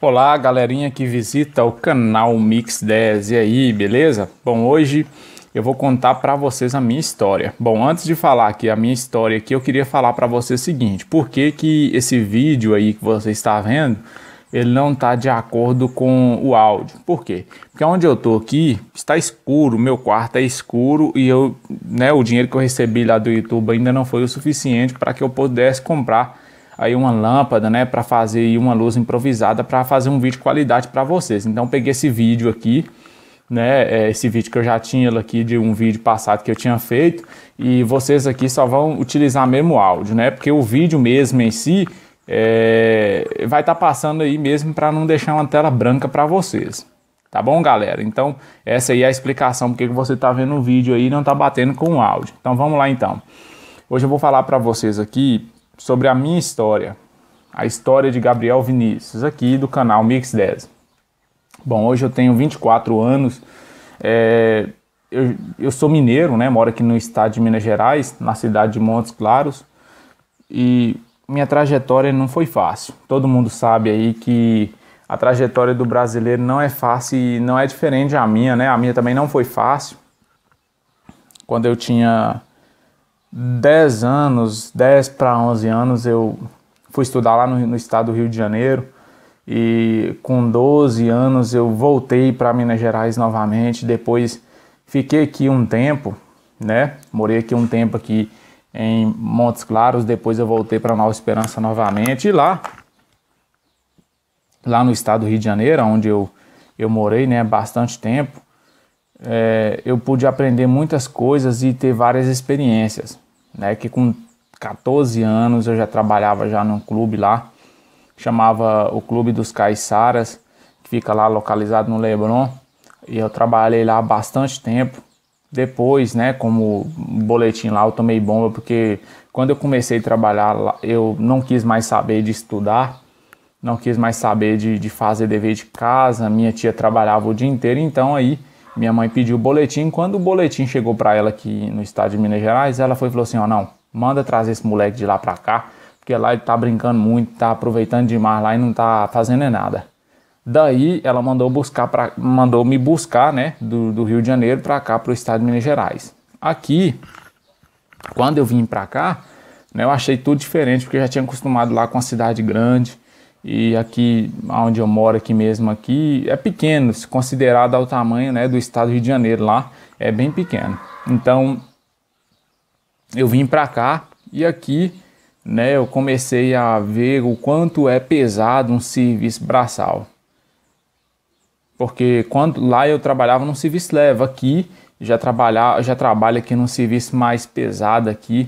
Olá, galerinha que visita o canal Mix 10. E aí, beleza? Bom, hoje eu vou contar para vocês a minha história. Bom, antes de falar aqui a minha história aqui, eu queria falar para vocês o seguinte: por que que esse vídeo aí que você está vendo, ele não está de acordo com o áudio? Por quê? Porque onde eu tô aqui está escuro, meu quarto é escuro e eu, né, o dinheiro que eu recebi lá do YouTube ainda não foi o suficiente para que eu pudesse comprar aí uma lâmpada, né, para fazer uma luz improvisada para fazer um vídeo de qualidade para vocês. Então peguei esse vídeo aqui, né, é, esse vídeo que eu já tinha aqui de um vídeo passado que eu tinha feito e vocês aqui só vão utilizar mesmo o áudio, né? Porque o vídeo mesmo em si é, vai estar tá passando aí mesmo para não deixar uma tela branca para vocês. Tá bom, galera? Então, essa aí é a explicação porque que você está vendo o vídeo aí e não está batendo com o áudio. Então, vamos lá então. Hoje eu vou falar para vocês aqui sobre a minha história, a história de Gabriel Vinícius, aqui do canal Mix 10. Bom, hoje eu tenho 24 anos, é, eu, eu sou mineiro, né? Moro aqui no estado de Minas Gerais, na cidade de Montes Claros, e minha trajetória não foi fácil. Todo mundo sabe aí que a trajetória do brasileiro não é fácil e não é diferente a minha, né? A minha também não foi fácil. Quando eu tinha 10 anos, 10 para 11 anos, eu fui estudar lá no, no, estado do Rio de Janeiro. E com 12 anos eu voltei para Minas Gerais novamente. Depois fiquei aqui um tempo, né? Morei aqui um tempo aqui em Montes Claros. Depois eu voltei para Nova Esperança novamente. E lá, lá no estado do Rio de Janeiro, onde eu, eu morei, né? Bastante tempo é, eu pude aprender muitas coisas e ter várias experiências, né? Que com 14 anos eu já trabalhava já num clube lá, chamava o Clube dos Caiçaras, que fica lá localizado no Lebron, e eu trabalhei lá bastante tempo. Depois, né, como boletim lá, eu tomei bomba, porque quando eu comecei a trabalhar lá, eu não quis mais saber de estudar, não quis mais saber de, de fazer dever de casa, minha tia trabalhava o dia inteiro, então aí minha mãe pediu o boletim. Quando o boletim chegou para ela aqui no estado de Minas Gerais, ela foi e falou assim: ó, oh, não, manda trazer esse moleque de lá para cá, porque lá ele tá brincando muito, tá aproveitando demais lá e não tá fazendo é nada. Daí ela mandou buscar pra, mandou me buscar, né, do, do Rio de Janeiro para cá pro estado de Minas Gerais. Aqui, quando eu vim para cá, né, eu achei tudo diferente porque eu já tinha acostumado lá com a cidade grande e aqui, onde eu moro aqui mesmo, aqui é pequeno, considerado ao tamanho né, do estado do Rio de Janeiro lá, é bem pequeno. Então, eu vim para cá e aqui né, eu comecei a ver o quanto é pesado um serviço braçal. Porque quando lá eu trabalhava num serviço leve, aqui já trabalhar, já trabalho aqui num serviço mais pesado aqui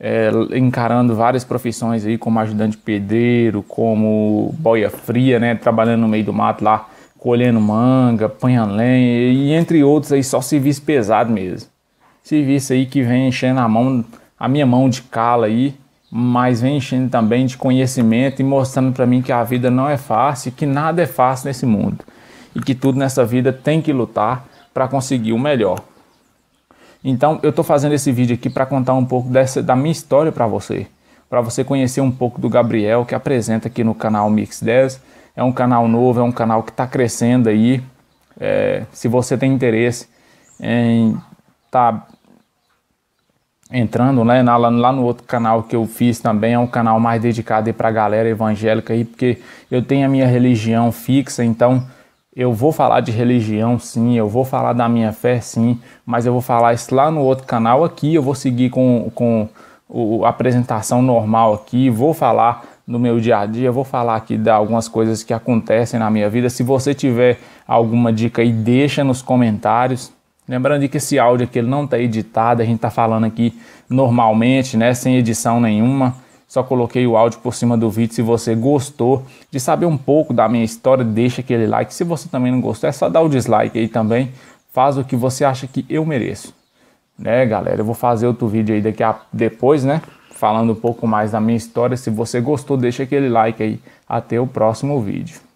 é, encarando várias profissões aí, como ajudante pedreiro, como boia fria, né, trabalhando no meio do mato lá, colhendo manga, lenha e entre outros aí, só serviço pesado mesmo. Serviço aí que vem enchendo a mão, a minha mão de cala aí, mas vem enchendo também de conhecimento e mostrando para mim que a vida não é fácil, que nada é fácil nesse mundo e que tudo nessa vida tem que lutar para conseguir o melhor. Então eu estou fazendo esse vídeo aqui para contar um pouco dessa, da minha história para você, para você conhecer um pouco do Gabriel que apresenta aqui no canal Mix 10. É um canal novo, é um canal que está crescendo aí. É, se você tem interesse em tá entrando né, na, lá no outro canal que eu fiz também, é um canal mais dedicado para a galera evangélica aí, porque eu tenho a minha religião fixa, então eu vou falar de religião, sim, eu vou falar da minha fé, sim, mas eu vou falar isso lá no outro canal aqui, eu vou seguir com, com o, a apresentação normal aqui, vou falar no meu dia a dia, vou falar aqui de algumas coisas que acontecem na minha vida. Se você tiver alguma dica aí, deixa nos comentários. Lembrando que esse áudio aqui ele não está editado, a gente está falando aqui normalmente, né, sem edição nenhuma. Só coloquei o áudio por cima do vídeo. Se você gostou de saber um pouco da minha história, deixa aquele like. Se você também não gostou, é só dar o dislike aí também. Faz o que você acha que eu mereço. Né, galera? Eu vou fazer outro vídeo aí daqui a depois, né? Falando um pouco mais da minha história. Se você gostou, deixa aquele like aí. Até o próximo vídeo.